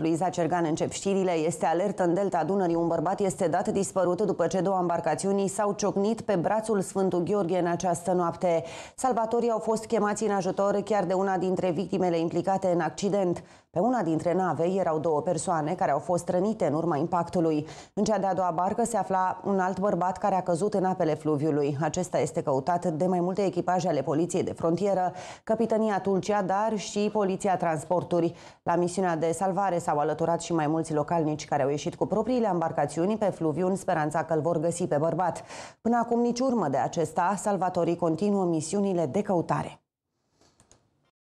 Lui Iza Cergan încep știrile, este alertă în delta Dunării. Un bărbat este dat dispărut după ce două embarcațiuni s-au ciocnit pe brațul Sfântul Gheorghe în această noapte. Salvatorii au fost chemați în ajutor chiar de una dintre victimele implicate în accident. Pe una dintre nave erau două persoane care au fost rănite în urma impactului. În cea de-a doua barcă se afla un alt bărbat care a căzut în apele fluviului. Acesta este căutat de mai multe echipaje ale Poliției de Frontieră, Capitania Tulcea, dar și Poliția Transporturi. La misiunea de salvare s-au alăturat și mai mulți localnici care au ieșit cu propriile embarcațiuni pe fluviu în speranța că îl vor găsi pe bărbat. Până acum nici urmă de acesta, salvatorii continuă misiunile de căutare.